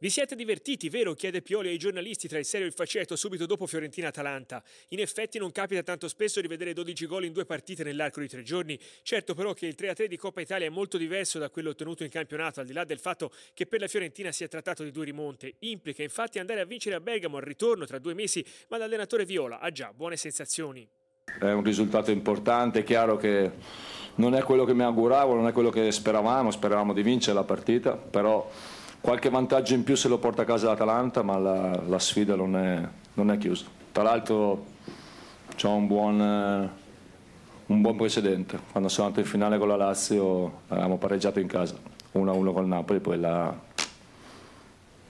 Vi siete divertiti, vero? chiede Pioli ai giornalisti tra il serio e il faceto subito dopo Fiorentina-Atalanta. In effetti non capita tanto spesso di vedere 12 gol in due partite nell'arco di tre giorni. Certo però che il 3-3 di Coppa Italia è molto diverso da quello ottenuto in campionato, al di là del fatto che per la Fiorentina si è trattato di due rimonte. Implica infatti andare a vincere a Bergamo al ritorno tra due mesi, ma l'allenatore Viola ha già buone sensazioni. È un risultato importante, è chiaro che non è quello che mi auguravo, non è quello che speravamo, speravamo di vincere la partita, però qualche vantaggio in più se lo porta a casa l'Atalanta, ma la, la, sfida non è, non è chiusa. Tra l'altro c'è un buon, eh, un buon, precedente, quando sono andato in finale con la Lazio avevamo pareggiato in casa, 1-1 col Napoli, poi la...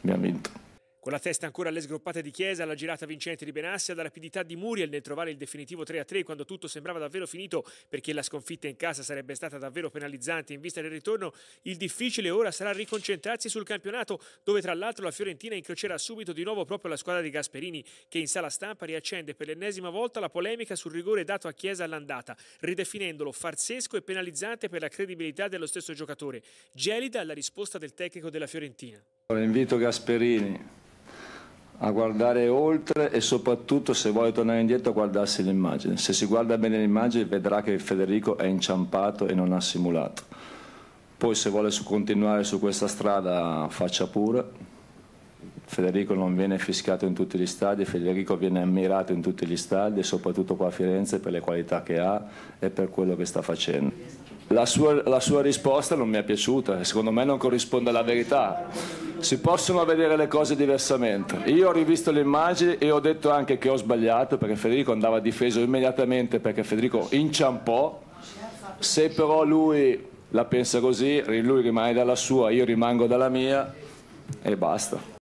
abbiamo vinto. Con la testa ancora alle sgroppate di Chiesa, alla girata vincente di Benassia, alla rapidità di Muriel nel trovare il definitivo 3-3 quando tutto sembrava davvero finito perché la sconfitta in casa sarebbe stata davvero penalizzante in vista del ritorno, il difficile ora sarà riconcentrarsi sul campionato dove tra l'altro la Fiorentina incrocerà subito di nuovo proprio la squadra di Gasperini che in sala stampa riaccende per l'ennesima volta la polemica sul rigore dato a Chiesa all'andata, ridefinendolo farsesco e penalizzante per la credibilità dello stesso giocatore. Gelida la risposta del tecnico della Fiorentina. Invito Gasperini a guardare oltre e soprattutto se vuole tornare indietro a guardarsi l'immagine. Se si guarda bene l'immagine vedrà che Federico è inciampato e non ha simulato. Poi se vuole continuare su questa strada faccia pure. Federico non viene fiscato in tutti gli stadi, Federico viene ammirato in tutti gli stadi soprattutto qua a Firenze per le qualità che ha e per quello che sta facendo. La sua, la sua, risposta non mi è piaciuta, secondo me non corrisponde alla verità. Si possono vedere le cose diversamente. Io ho rivisto le immagini e ho detto anche che ho sbagliato perché Federico andava difeso immediatamente perché Federico inciampò. Se però lui la pensa così, lui rimane dalla sua, io rimango dalla mia e basta.